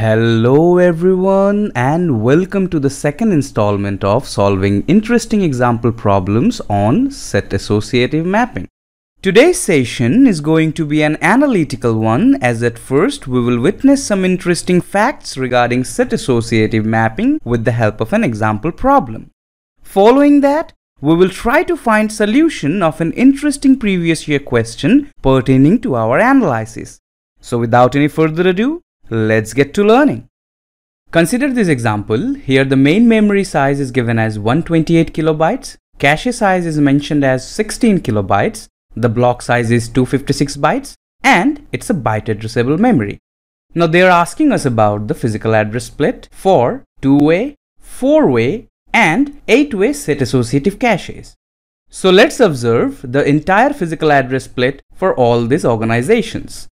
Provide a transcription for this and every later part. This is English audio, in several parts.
Hello everyone and welcome to the second installment of solving interesting example problems on set associative mapping. Today's session is going to be an analytical one as at first we will witness some interesting facts regarding set associative mapping with the help of an example problem. Following that, we will try to find solution of an interesting previous year question pertaining to our analysis. So without any further ado, Let's get to learning. Consider this example. Here the main memory size is given as 128 kilobytes. Cache size is mentioned as 16 kilobytes. The block size is 256 bytes and it's a byte addressable memory. Now they're asking us about the physical address split for two-way, four-way and eight-way set associative caches. So let's observe the entire physical address split for all these organizations.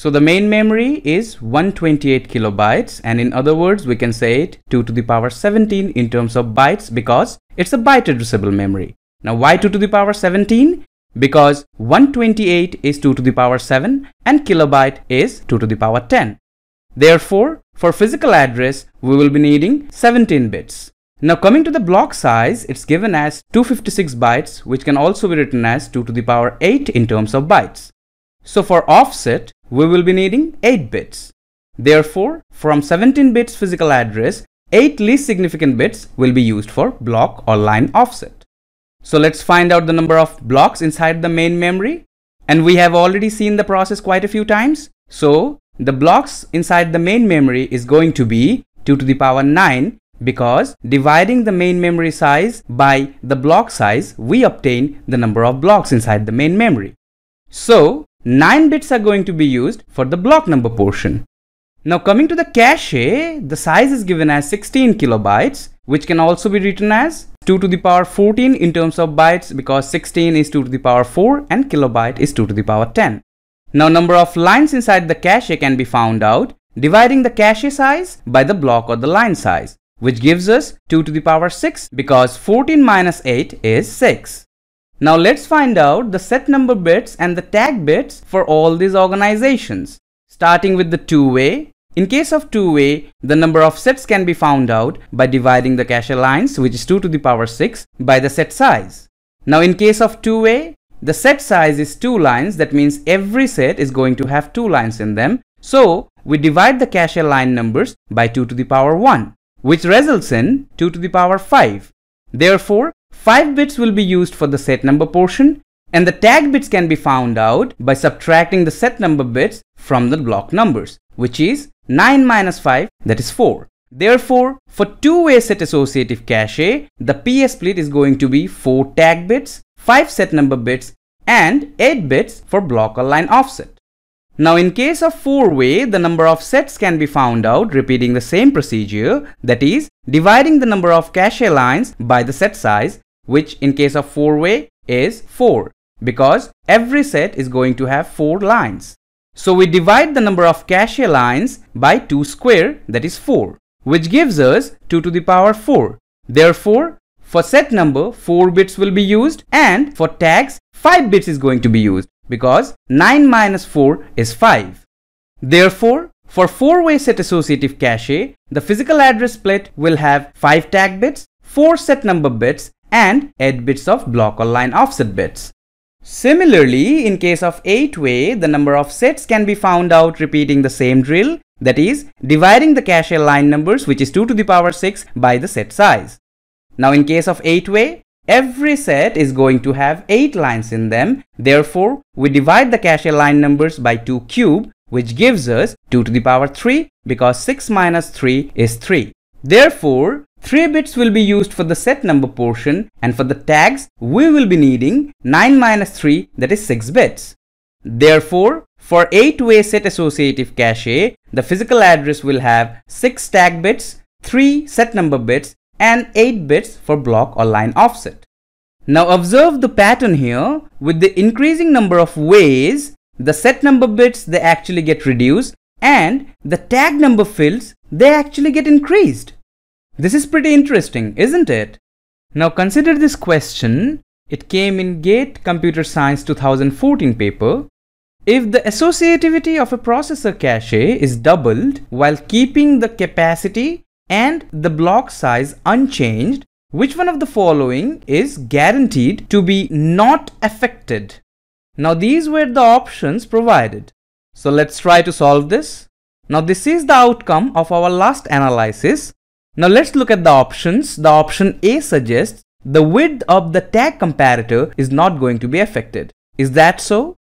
So the main memory is 128 kilobytes and in other words we can say it 2 to the power 17 in terms of bytes because it's a byte addressable memory. Now why 2 to the power 17? Because 128 is 2 to the power 7 and kilobyte is 2 to the power 10. Therefore for physical address we will be needing 17 bits. Now coming to the block size it's given as 256 bytes which can also be written as 2 to the power 8 in terms of bytes. So for offset we will be needing 8 bits. Therefore, from 17 bits physical address, 8 least significant bits will be used for block or line offset. So let's find out the number of blocks inside the main memory. And we have already seen the process quite a few times. So the blocks inside the main memory is going to be 2 to the power 9 because dividing the main memory size by the block size, we obtain the number of blocks inside the main memory. So 9 bits are going to be used for the block number portion. Now coming to the cache, the size is given as 16 kilobytes, which can also be written as 2 to the power 14 in terms of bytes because 16 is 2 to the power 4 and kilobyte is 2 to the power 10. Now number of lines inside the cache can be found out dividing the cache size by the block or the line size which gives us 2 to the power 6 because 14 minus 8 is 6. Now let's find out the set number bits and the tag bits for all these organizations. Starting with the two-way. In case of two-way, the number of sets can be found out by dividing the cache lines, which is 2 to the power 6, by the set size. Now in case of two-way, the set size is 2 lines, that means every set is going to have 2 lines in them. So, we divide the cache line numbers by 2 to the power 1, which results in 2 to the power 5. Therefore, 5 bits will be used for the set number portion and the tag bits can be found out by subtracting the set number bits from the block numbers, which is 9 minus 5, that is 4. Therefore, for two-way set associative cache, the PS split is going to be 4 tag bits, 5 set number bits and 8 bits for block or line offset. Now in case of 4-way, the number of sets can be found out repeating the same procedure that is dividing the number of cache lines by the set size which in case of four-way is 4 because every set is going to have 4 lines. So we divide the number of cache lines by 2 square that is 4 which gives us 2 to the power 4. Therefore, for set number 4 bits will be used and for tags 5 bits is going to be used because 9 minus 4 is 5. Therefore, for 4-way set associative cache, the physical address split will have 5 tag bits, 4 set number bits and 8 bits of block or line offset bits. Similarly, in case of 8-way, the number of sets can be found out repeating the same drill, that is, dividing the cache line numbers which is 2 to the power 6 by the set size. Now in case of 8-way, every set is going to have 8 lines in them, therefore we divide the cache line numbers by 2 cube which gives us 2 to the power 3 because 6 minus 3 is 3. Therefore, 3 bits will be used for the set number portion and for the tags we will be needing 9 minus 3 that is 6 bits. Therefore, for eight-way set associative cache, the physical address will have 6 tag bits, 3 set number bits and 8 bits for block or line offset. Now observe the pattern here, with the increasing number of ways, the set number bits they actually get reduced and the tag number fields they actually get increased. This is pretty interesting, isn't it? Now consider this question. It came in GATE Computer Science 2014 paper. If the associativity of a processor cache is doubled while keeping the capacity and the block size unchanged, which one of the following is guaranteed to be not affected? Now these were the options provided. So let's try to solve this. Now this is the outcome of our last analysis now let's look at the options. The option A suggests the width of the tag comparator is not going to be affected. Is that so?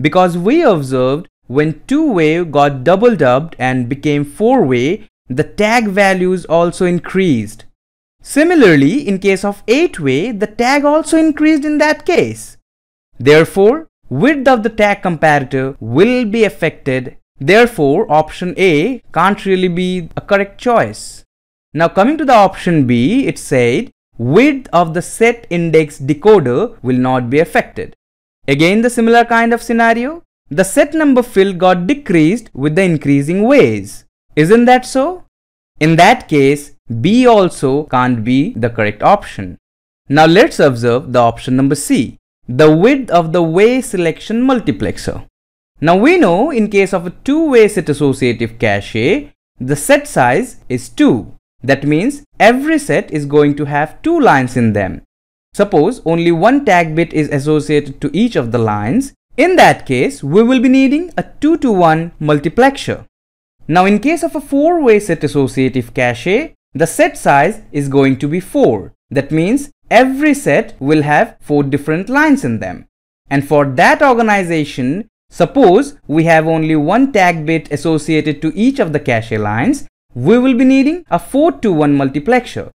Because we observed when two-way got double dubbed and became four-way, the tag values also increased. Similarly, in case of 8-way, the tag also increased in that case. Therefore, width of the tag comparator will be affected. Therefore, option A can't really be a correct choice. Now coming to the option B, it said width of the set index decoder will not be affected. Again the similar kind of scenario. The set number field got decreased with the increasing ways. Isn't that so? In that case, B also can't be the correct option. Now let's observe the option number C, the width of the way selection multiplexer. Now we know in case of a two-way set associative cache, the set size is 2. That means every set is going to have two lines in them. Suppose only one tag bit is associated to each of the lines. In that case, we will be needing a 2 to 1 multiplexer. Now in case of a 4-way set associative cache, the set size is going to be 4. That means every set will have 4 different lines in them. And for that organization, suppose we have only one tag bit associated to each of the cache lines, we will be needing a 4 to 1 multiplexer.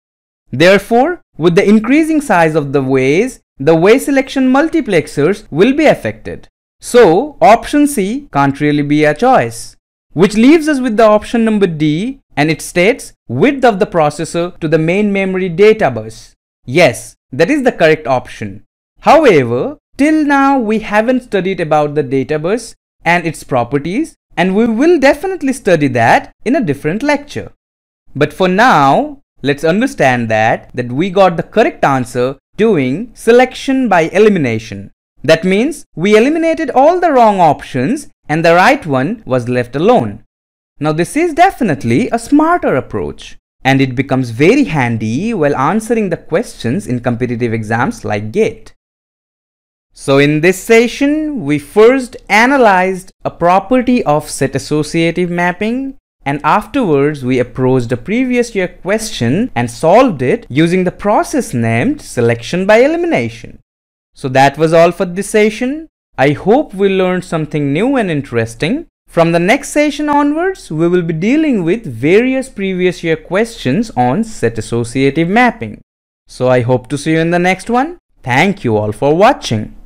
Therefore, with the increasing size of the ways, the way selection multiplexers will be affected. So, option C can't really be a choice. Which leaves us with the option number D and it states width of the processor to the main memory data bus. Yes, that is the correct option. However, till now we haven't studied about the data bus and its properties and we will definitely study that in a different lecture. But for now, let's understand that, that we got the correct answer doing selection by elimination. That means we eliminated all the wrong options and the right one was left alone. Now this is definitely a smarter approach and it becomes very handy while answering the questions in competitive exams like GATE. So in this session, we first analyzed a property of set associative mapping and afterwards we approached a previous year question and solved it using the process named selection by elimination. So that was all for this session. I hope we learned something new and interesting. From the next session onwards, we will be dealing with various previous year questions on set associative mapping. So I hope to see you in the next one. Thank you all for watching.